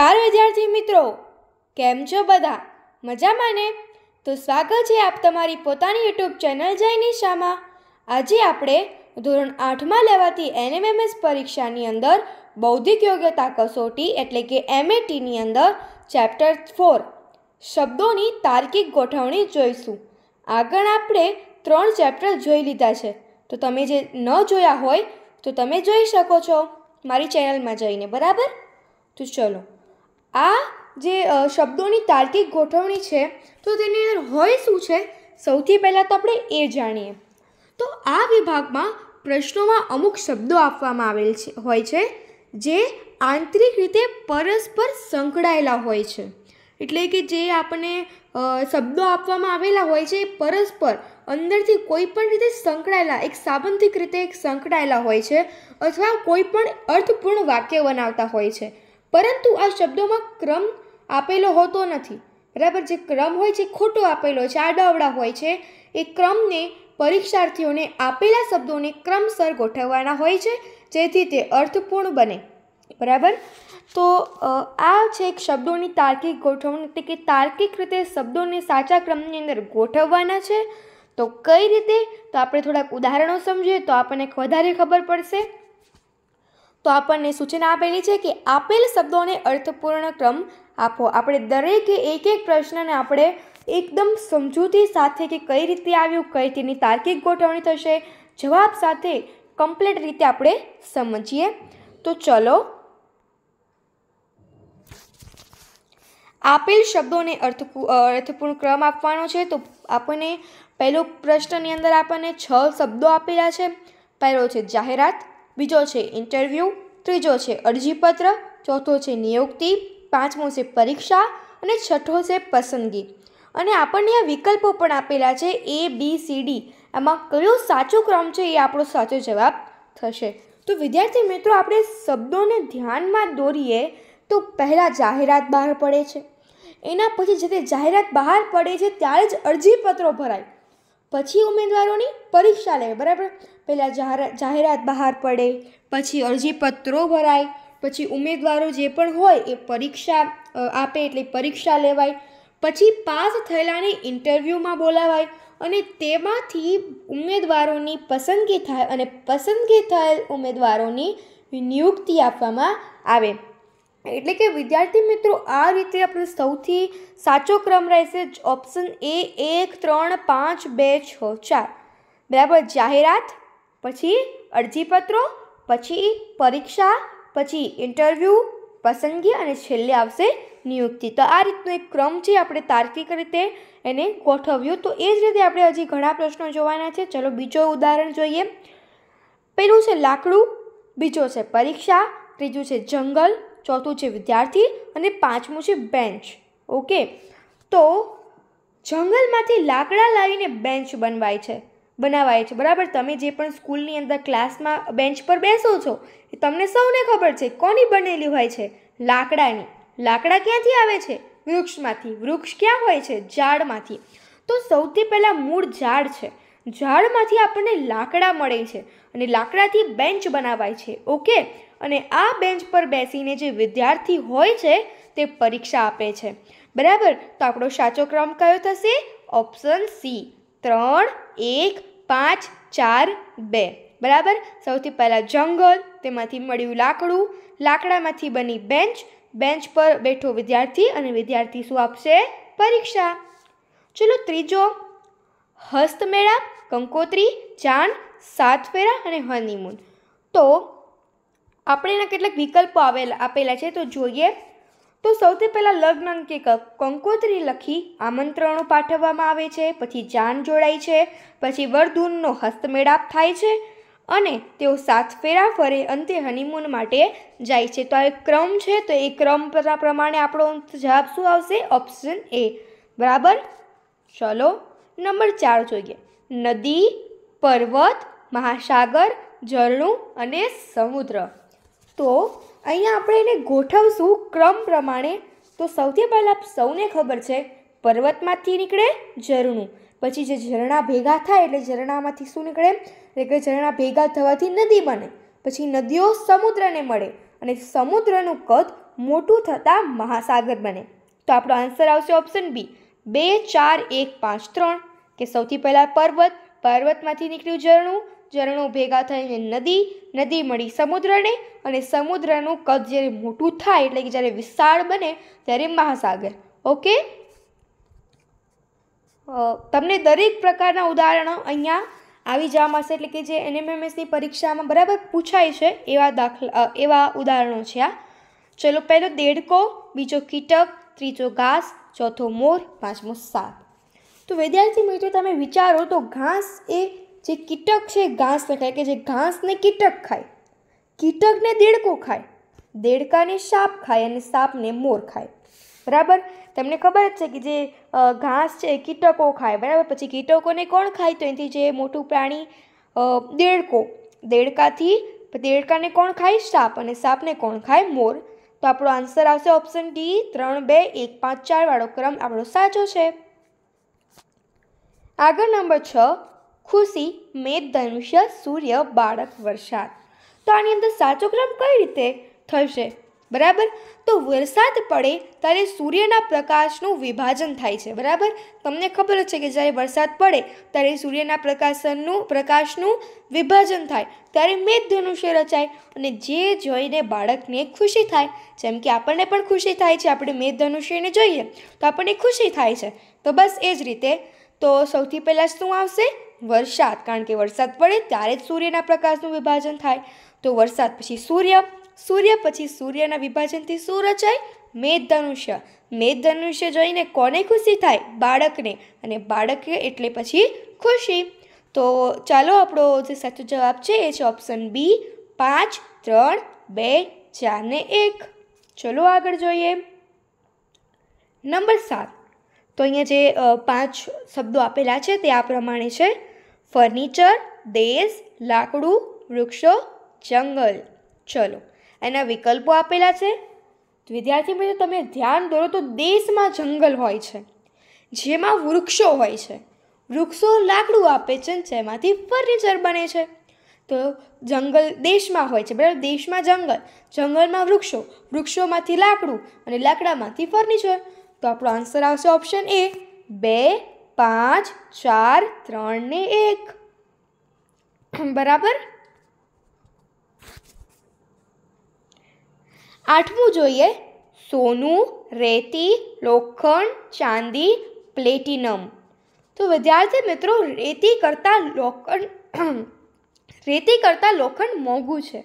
નમસ્કાર વિદ્યાર્થી મિત્રો કેમ છો બધા મજામાં ને તો સ્વાગત છે આપ તમારી પોતાની યુટ્યુબ ચેનલ નિશામાં આજે આપણે ધોરણ આઠમાં લેવાતી એનએમએમએસ પરીક્ષાની અંદર બૌદ્ધિક યોગ્યતા કસોટી એટલે કે એમએટીની અંદર ચેપ્ટર ફોર શબ્દોની તાર્કિક ગોઠવણી જોઈશું આગળ આપણે ત્રણ ચેપ્ટર જોઈ લીધા છે તો તમે જે ન જોયા હોય તો તમે જોઈ શકો છો મારી ચેનલમાં જઈને બરાબર તો ચલો આ જે શબ્દોની તાર્કિક ગોઠવણી છે તો તેની અંદર હોય શું છે સૌથી પહેલાં તો આપણે એ જાણીએ તો આ વિભાગમાં પ્રશ્નોમાં અમુક શબ્દો આપવામાં આવેલ છે હોય છે જે આંતરિક રીતે પરસ્પર સંકળાયેલા હોય છે એટલે કે જે આપણને શબ્દો આપવામાં આવેલા હોય છે એ પરસ્પર અંદરથી કોઈ પણ રીતે સંકળાયેલા એક સાબંધિક રીતે સંકળાયેલા હોય છે અથવા કોઈ પણ અર્થપૂર્ણ વાક્ય બનાવતા હોય છે પરંતુ આ શબ્દોમાં ક્રમ આપેલો હોતો નથી બરાબર જે ક્રમ હોય છે ખોટો આપેલો છે આડાવડા હોય છે એ ક્રમને પરીક્ષાર્થીઓને આપેલા શબ્દોને ક્રમસર ગોઠવવાના હોય છે જેથી તે અર્થપૂર્ણ બને બરાબર તો આ છે એક શબ્દોની તાર્કિક ગોઠવણ એટલે કે તાર્કિક રીતે શબ્દોને સાચા ક્રમની અંદર ગોઠવવાના છે તો કઈ રીતે તો આપણે થોડાક ઉદાહરણો સમજીએ તો આપણને વધારે ખબર પડશે તો આપણને સૂચના આપેલી છે કે આપેલ શબ્દોને અર્થપૂર્ણ ક્રમ આપો આપણે દરેકે એક એક પ્રશ્નને આપણે એકદમ સમજૂતી સાથે કે કઈ રીતે આવ્યું કઈ રીતેની તાર્કિક ગોઠવણી થશે જવાબ સાથે કમ્પ્લીટ રીતે આપણે સમજીએ તો ચલો આપેલ શબ્દોને અર્થ અર્થપૂર્ણ ક્રમ આપવાનો છે તો આપણને પહેલો પ્રશ્નની અંદર આપણને છ શબ્દો આપેલા છે પહેલો છે જાહેરાત બીજો છે ઇન્ટરવ્યૂ ત્રીજો છે અરજીપત્ર ચોથો છે નિયુક્તિ પાંચમો છે પરીક્ષા અને છઠ્ઠો છે પસંદગી અને આપણને આ વિકલ્પો પણ આપેલા છે એ બી સી ડી આમાં કયો સાચો ક્રમ છે એ આપણો સાચો જવાબ થશે તો વિદ્યાર્થી મિત્રો આપણે શબ્દોને ધ્યાનમાં દોરીએ તો પહેલાં જાહેરાત બહાર પડે છે એના પછી જે તે જાહેરાત બહાર પડે છે ત્યારે જ અરજીપત્રો ભરાય પછી ઉમેદવારોની પરીક્ષા લેવી બરાબર પહેલાં જાહેરાત બહાર પડે પછી અરજીપત્રો ભરાય પછી ઉમેદવારો જે પણ હોય એ પરીક્ષા આપે એટલે પરીક્ષા લેવાય પછી પાસ થયેલાને ઇન્ટરવ્યૂમાં બોલાવાય અને તેમાંથી ઉમેદવારોની પસંદગી થાય અને પસંદગી થયેલ ઉમેદવારોની નિયુક્તિ આપવામાં આવે એટલે કે વિદ્યાર્થી મિત્રો આ રીતે આપણે સૌથી સાચો ક્રમ રહેશે ઓપ્શન એ એક ત્રણ પાંચ બે છ ચાર બરાબર જાહેરાત પછી અરજીપત્રો પછી પરીક્ષા પછી ઇન્ટરવ્યૂ પસંદગી અને છેલ્લે આવશે નિયુક્તિ તો આ રીતનો એક ક્રમ છે આપણે તાર્કિક રીતે એને ગોઠવ્યો તો એ જ રીતે આપણે હજી ઘણા પ્રશ્નો જોવાના છે ચલો બીજો ઉદાહરણ જોઈએ પહેલું છે લાકડું બીજો છે પરીક્ષા ત્રીજું છે જંગલ ચોથું છે વિદ્યાર્થી અને પાંચમું છે બેન્ચ ઓકે તો જંગલમાંથી લાકડા લાવીને બેન્ચ બનવાય છે બનાવાય છે બરાબર તમે જે પણ સ્કૂલની અંદર ક્લાસમાં બેન્ચ પર બેસો છો એ તમને સૌને ખબર છે કોની બનેલી હોય છે લાકડાની લાકડા ક્યાંથી આવે છે વૃક્ષમાંથી વૃક્ષ ક્યાં હોય છે ઝાડમાંથી તો સૌથી પહેલાં મૂળ ઝાડ છે ઝાડમાંથી આપણને લાકડા મળે છે અને લાકડાથી બેન્ચ બનાવાય છે ઓકે અને આ બેન્ચ પર બેસીને જે વિદ્યાર્થી હોય છે તે પરીક્ષા આપે છે બરાબર તો આપણો સાચો ક્રમ કયો થશે ઓપ્શન સી ત્રણ એક પાંચ ચાર બે બરાબર સૌથી પહેલાં જંગલ તેમાંથી મળ્યું લાકડું લાકડામાંથી બની બેન્ચ બેન્ચ પર બેઠો વિદ્યાર્થી અને વિદ્યાર્થી શું આપશે પરીક્ષા ચલો ત્રીજો હસ્તમેળા કંકોત્રી જાણ સાતફેરા અને હનીમૂન તો આપણે એના કેટલાક વિકલ્પો આવેલા આપેલા છે તો જોઈએ તો સૌથી પહેલાં લગ્ન અંકે કંકોત્રી લખી આમંત્રણો પાઠવવામાં આવે છે પછી જાન જોડાય છે પછી વરધૂનનો હસ્તમેળાપ થાય છે અને તેઓ સાત ફેરા ફરે અંતે હનીમૂન માટે જાય છે તો આ એક ક્રમ છે તો એ ક્રમ પ્રમાણે આપણો જવાબ શું આવશે ઓપ્શન એ બરાબર ચલો નંબર ચાર જોઈએ નદી પર્વત મહાસાગર ઝરણું અને સમુદ્ર તો અહીંયા આપણે એને ગોઠવશું ક્રમ પ્રમાણે તો સૌથી પહેલાં સૌને ખબર છે પર્વતમાંથી નીકળે ઝરણું પછી જે ઝરણા ભેગા થાય એટલે ઝરણામાંથી શું નીકળે એટલે કે ઝરણા ભેગા થવાથી નદી બને પછી નદીઓ સમુદ્રને મળે અને સમુદ્રનું કદ મોટું થતાં મહાસાગર બને તો આપણો આન્સર આવશે ઓપ્શન બી બે ચાર એક પાંચ ત્રણ કે સૌથી પહેલાં પર્વત પર્વતમાંથી નીકળ્યું ઝરણું ઝરણું ભેગા થઈને નદી નદી મળી સમુદ્રને અને સમુદ્રનું કદ જ્યારે મોટું થાય એટલે કે જ્યારે વિશાળ બને ત્યારે મહાસાગર ઓકે તમને દરેક પ્રકારના ઉદાહરણો અહીંયા આવી જવા મળશે એટલે કે જે એનએમએમએસની પરીક્ષામાં બરાબર પૂછાય છે એવા દાખલા એવા ઉદાહરણો છે આ ચલો પહેલો દેડકો બીજો કીટક ત્રીજો ઘાસ ચોથો મોર પાંચમો સાત તો વિદ્યાર્થી મિત્રો તમે વિચારો તો ઘાસ એ જે કીટક છે ઘાસને ખાય કે જે ઘાસને કીટક ખાય કીટકને દેડકો ખાય દેડકાને સાપ ખાય અને સાપને મોર ખાય બરાબર તમને ખબર જ છે કે જે ઘાસ છે કીટકો ખાય બરાબર પછી કીટકોને કોણ ખાય તો એનાથી જે મોટું પ્રાણી દેડકો દેડકાથી દેડકાને કોણ ખાય સાપ અને સાપને કોણ ખાય મોર તો આપણો આન્સર આવશે ઓપ્શન ડી ત્રણ બે એક પાંચ ચારવાળો ક્રમ આપણો સાચો છે આગળ નંબર છ ખુશી મેઘ ધનુષ્ય સૂર્ય બાળક વરસાદ તો આની અંદર સાચો ક્રમ કઈ રીતે થશે બરાબર તો વરસાદ પડે ત્યારે સૂર્યના પ્રકાશનું વિભાજન થાય છે બરાબર તમને ખબર છે કે જ્યારે વરસાદ પડે ત્યારે સૂર્યના પ્રકાશનનું પ્રકાશનું વિભાજન થાય ત્યારે મેઘધનુષ્ય રચાય અને જે જોઈને બાળકને ખુશી થાય જેમ કે આપણને પણ ખુશી થાય છે આપણે મેઘધનુષ્યને જોઈએ તો આપણને ખુશી થાય છે તો બસ એ જ રીતે તો સૌથી પહેલાં શું આવશે વરસાદ કારણ કે વરસાદ પડે ત્યારે જ સૂર્યના પ્રકાશનું વિભાજન થાય તો વરસાદ પછી સૂર્ય સૂર્ય પછી સૂર્યના વિભાજનથી શું રચાય મેઘધનુષ્ય મેઘધનુષ્ય જોઈને કોને ખુશી થાય બાળકને અને બાળક એટલે પછી ખુશી તો ચાલો આપણો જે સાચો જવાબ છે એ છે ઓપ્શન બી પાંચ ત્રણ બે ચાર ને એક ચલો આગળ જોઈએ નંબર સાત તો અહીંયા જે પાંચ શબ્દો આપેલા છે તે આ પ્રમાણે છે ફર્નિચર દેશ લાકડું વૃક્ષો જંગલ ચલો એના વિકલ્પો આપેલા છે વિદ્યાર્થી મિત્રો તમે ધ્યાન દોરો તો દેશમાં જંગલ હોય છે જેમાં વૃક્ષો હોય છે વૃક્ષો લાકડું આપે છે જેમાંથી ફર્નિચર બને છે તો જંગલ દેશમાં હોય છે બરાબર દેશમાં જંગલ જંગલમાં વૃક્ષો વૃક્ષોમાંથી લાકડું અને લાકડામાંથી ફર્નિચર તો આપણો આન્સર આવશે ઓપ્શન એ બે પાંચ ચાર ત્રણ ને એક બરાબર આઠમું જોઈએ સોનું રેતી લોખંડ ચાંદી પ્લેટિનમ તો વિદ્યાર્થી મિત્રો રેતી કરતાં લોખંડ રેતી કરતાં લોખંડ મોંઘું છે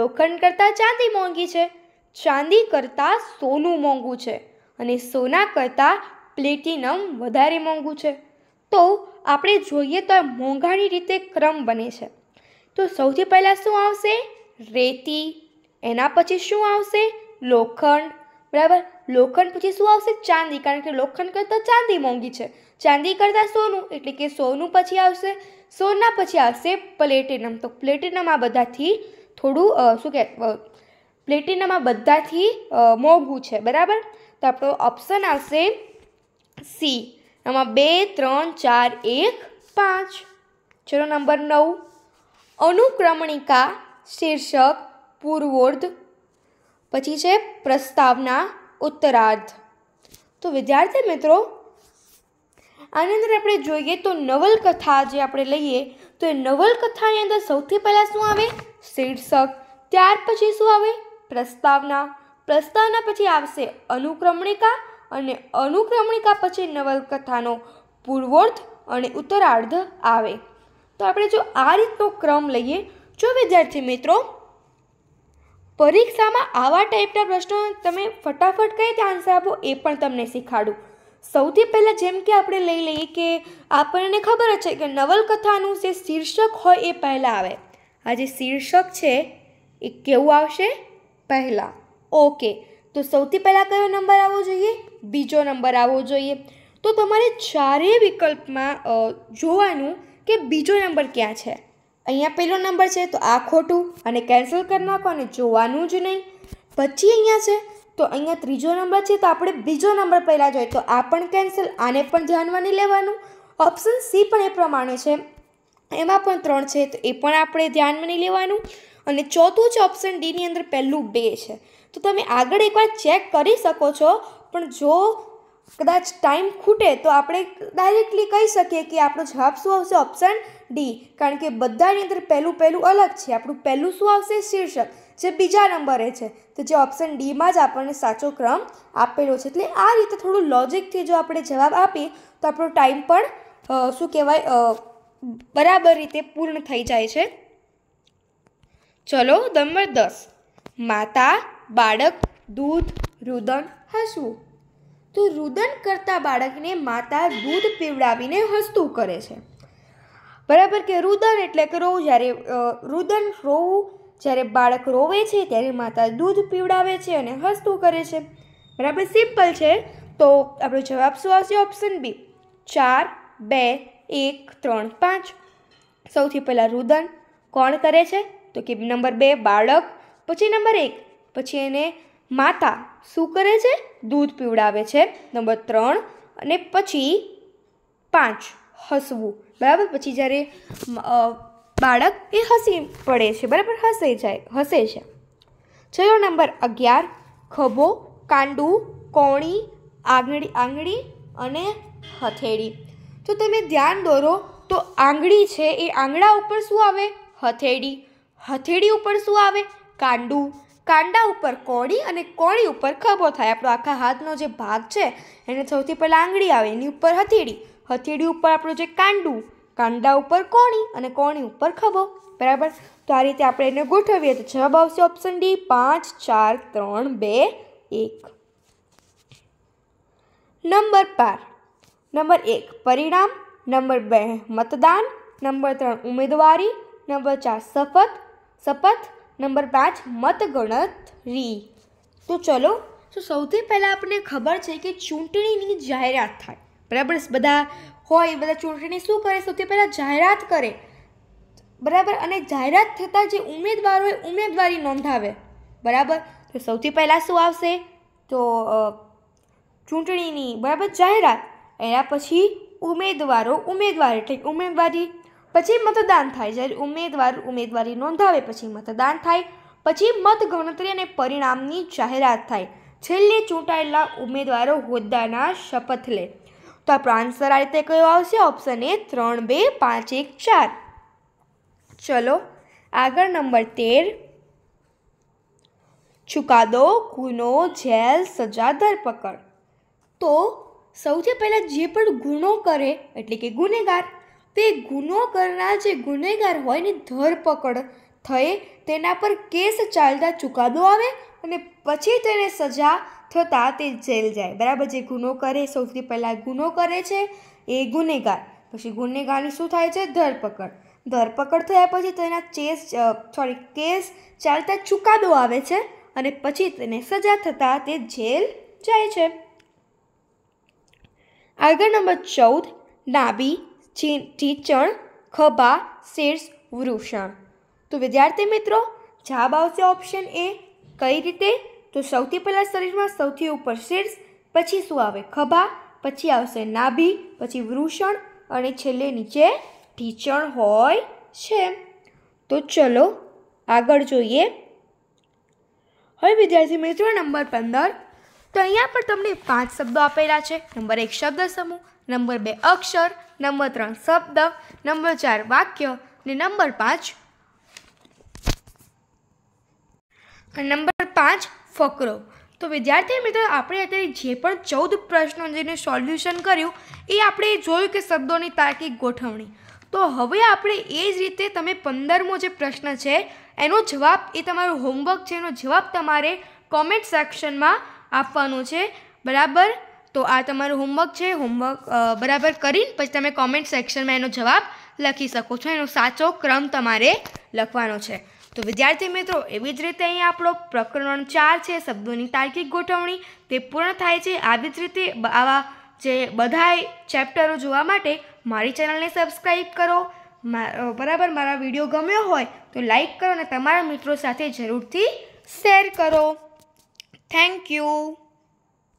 લોખંડ કરતાં ચાંદી મોંઘી છે ચાંદી કરતાં સોનું મોંઘું છે અને સોના કરતાં પ્લેટિનમ વધારે મોંઘું છે તો આપણે જોઈએ તો મોંઘાની રીતે ક્રમ બને છે તો સૌથી પહેલાં શું આવશે રેતી એના પછી શું આવશે લોખંડ બરાબર લોખંડ પછી શું આવશે ચાંદી કારણ કે લોખંડ કરતાં ચાંદી મોંઘી છે ચાંદી કરતાં સોનું એટલે કે સોનું પછી આવશે સોના પછી આવશે પ્લેટિનમ તો પ્લેટિનમ આ બધાથી થોડું શું કહે પ્લેટિનમ આ બધાથી મોંઘું છે બરાબર તો આપણો ઓપ્શન આવશે સી એમાં બે ત્રણ ચાર એક પાંચ ચલો નંબર નવ અનુક્રમણિકા શીર્ષક પૂર્વોર્ધ પછી છે પ્રસ્તાવના ઉત્તરાર્ધ તો વિદ્યાર્થી મિત્રો આની અંદર આપણે જોઈએ તો નવલકથા જે આપણે લઈએ તો એ નવલકથાની અંદર સૌથી પહેલાં શું આવે શીર્ષક ત્યાર પછી શું આવે પ્રસ્તાવના પ્રસ્તાવના પછી આવશે અનુક્રમણિકા અને અનુક્રમણિકા પછી નવલકથાનો પૂર્વોર્ધ અને ઉત્તરાર્ધ આવે તો આપણે જો આ રીતનો ક્રમ લઈએ જો વિદ્યાર્થી મિત્રો પરીક્ષામાં આવા ટાઈપના પ્રશ્નો તમે ફટાફટ કઈ રીતે આન્સર આપો એ પણ તમને શીખાડું સૌથી પહેલાં જેમ કે આપણે લઈ લઈએ કે આપણને ખબર જ છે કે નવલકથાનું જે શીર્ષક હોય એ પહેલાં આવે આ જે શીર્ષક છે એ કેવું આવશે પહેલાં ઓકે તો સૌથી પહેલાં કયો નંબર આવવો જોઈએ બીજો નંબર આવવો જોઈએ તો તમારે ચારેય વિકલ્પમાં જોવાનું કે બીજો નંબર ક્યાં છે અહીંયા પહેલો નંબર છે તો આ ખોટું અને કેન્સલ કરી નાખો અને જોવાનું જ નહીં પછી અહીંયા છે તો અહીંયા ત્રીજો નંબર છે તો આપણે બીજો નંબર પહેલાં જોઈએ તો આ પણ કેન્સલ આને પણ ધ્યાનમાં નહીં લેવાનું ઓપ્શન સી પણ એ પ્રમાણે છે એમાં પણ ત્રણ છે તો એ પણ આપણે ધ્યાનમાં નહીં લેવાનું અને ચોથું છે ઓપ્શન ડીની અંદર પહેલું બે છે તો તમે આગળ એકવાર ચેક કરી શકો છો પણ જો કદાચ ટાઈમ ખૂટે તો આપણે ડાયરેક્ટલી કહી શકીએ કે આપણો જવાબ શું આવશે ઓપ્શન ડી કારણ કે બધાની અંદર પહેલું પહેલું અલગ છે આપણું પહેલું શું આવશે શીર્ષક જે બીજા નંબરે છે તો જે ઓપ્શન ડીમાં જ આપણને સાચો ક્રમ આપેલો છે એટલે આ રીતે થોડું લોજિકથી જો આપણે જવાબ આપીએ તો આપણો ટાઈમ પણ શું કહેવાય બરાબર રીતે પૂર્ણ થઈ જાય છે ચલો નંબર દસ માતા બાળક દૂધ રુદન હસવું તો રુદન કરતા બાળકને માતા દૂધ પીવડાવીને હસતું કરે છે બરાબર કે રુદન એટલે કે રોવું જ્યારે રુદન રોવું જ્યારે બાળક રોવે છે ત્યારે માતા દૂધ પીવડાવે છે અને હસતું કરે છે બરાબર સિમ્પલ છે તો આપણો જવાબ શું આવશે ઓપ્શન બી ચાર બે એક ત્રણ પાંચ સૌથી પહેલાં રુદન કોણ કરે છે તો કે નંબર બે બાળક પછી નંબર એક પછી એને માતા શું કરે છે દૂધ પીવડાવે છે નંબર ત્રણ અને પછી પાંચ હસવું બરાબર પછી જ્યારે બાળક એ હસી પડે છે બરાબર હસે જાય હસે છે છેલ્લો નંબર અગિયાર ખભો કાંડું કોણી આંગળી આંગળી અને હથેળી જો તમે ધ્યાન દોરો તો આંગળી છે એ આંગળા ઉપર શું આવે હથેળી હથેળી ઉપર શું આવે કાંડું કાંડા ઉપર કોળી અને કોળી ઉપર ખભો થાય આપણો આખા હાથનો જે ભાગ છે એને સૌથી પહેલાં આંગળી આવે એની ઉપર હથેળી હથેળી ઉપર આપણું જે કાંડું કાંડા ઉપર કોણી અને કોણી ઉપર ખભો બરાબર તો આ રીતે આપણે એને ગોઠવીએ તો જવાબ આવશે ઓપ્શન ડી પાંચ ચાર ત્રણ બે એક નંબર બાર નંબર એક પરિણામ નંબર બે મતદાન નંબર ત્રણ ઉમેદવારી નંબર ચાર શપથ શપથ નંબર પાંચ મતગણતરી તો ચલો તો સૌથી પહેલાં આપણને ખબર છે કે ચૂંટણીની જાહેરાત થાય બરાબર બધા હોય બધા ચૂંટણી શું કરે સૌથી પહેલાં જાહેરાત કરે બરાબર અને જાહેરાત થતાં જે ઉમેદવારો ઉમેદવારોએ ઉમેદવારી નોંધાવે બરાબર તો સૌથી પહેલાં શું આવશે તો ચૂંટણીની બરાબર જાહેરાત એના પછી ઉમેદવારો ઉમેદવાર એટલે ઉમેદવારી પછી મતદાન થાય જ્યારે ઉમેદવાર ઉમેદવારી નોંધાવે પછી મતદાન થાય પછી મતગણતરી અને પરિણામની જાહેરાત થાય છેલ્લે ચૂંટાયેલા ઉમેદવારો હોદ્દાના શપથ લે તો આપણો આન્સર આ રીતે કયો આવશે ઓપ્શન એ ત્રણ બે પાંચ એક ચાર ચલો આગળ નંબર તેર ચુકાદો ગુનો જેલ સજા ધરપકડ તો સૌથી પહેલાં જે પણ ગુનો કરે એટલે કે ગુનેગાર તે ગુનો કરનાર જે ગુનેગાર હોય એની ધરપકડ થઈ તેના પર કેસ ચાલતા ચુકાદો આવે અને પછી તેને સજા થતાં તે જેલ જાય બરાબર જે ગુનો કરે સૌથી પહેલાં ગુનો કરે છે એ ગુનેગાર પછી ગુનેગારની શું થાય છે ધરપકડ ધરપકડ થયા પછી તેના ચેસ સોરી કેસ ચાલતા ચુકાદો આવે છે અને પછી તેને સજા થતાં તે જેલ જાય છે આગળ નંબર ચૌદ ડાબી ચીચણ ખભા શીર્ષ વૃષણ તો વિદ્યાર્થી મિત્રો જવાબ આવશે ઓપ્શન એ કઈ રીતે તો સૌથી પહેલાં શરીરમાં સૌથી ઉપર શીર્ષ પછી શું આવે ખભા પછી આવશે નાભી પછી વૃષણ અને છેલ્લે નીચે ઢીચણ હોય છે તો ચલો આગળ જોઈએ હવે વિદ્યાર્થી મિત્રો નંબર પંદર તો અહીંયા પણ તમને પાંચ શબ્દો આપેલા છે નંબર એક શબ્દ સમૂહ નંબર બે અક્ષર નંબર ત્રણ શબ્દ નંબર ચાર વાક્ય ને નંબર પાંચ નંબર પાંચ ફકરો તો વિદ્યાર્થી મિત્રો આપણે અત્યારે જે પણ ચૌદ પ્રશ્નો જેને સોલ્યુશન કર્યું એ આપણે જોયું કે શબ્દોની તાર્કિક ગોઠવણી તો હવે આપણે એ જ રીતે તમે પંદરમો જે પ્રશ્ન છે એનો જવાબ એ તમારું હોમવર્ક છે એનો જવાબ તમારે કોમેન્ટ સેક્શનમાં આપવાનો છે બરાબર તો આ તમારું હોમવર્ક છે હોમવર્ક બરાબર કરીને પછી તમે કોમેન્ટ સેક્શનમાં એનો જવાબ લખી શકો છો એનો સાચો ક્રમ તમારે લખવાનો છે તો વિદ્યાર્થી મિત્રો એવી જ રીતે અહીં આપણો પ્રકરણ ચાર છે શબ્દોની તાર્કિક ગોઠવણી તે પૂર્ણ થાય છે આવી જ રીતે આવા જે બધાય ચેપ્ટરો જોવા માટે મારી ચેનલને સબસ્ક્રાઈબ કરો બરાબર મારા વિડીયો ગમ્યો હોય તો લાઈક કરો અને તમારા મિત્રો સાથે જરૂરથી શેર કરો થેન્ક યુ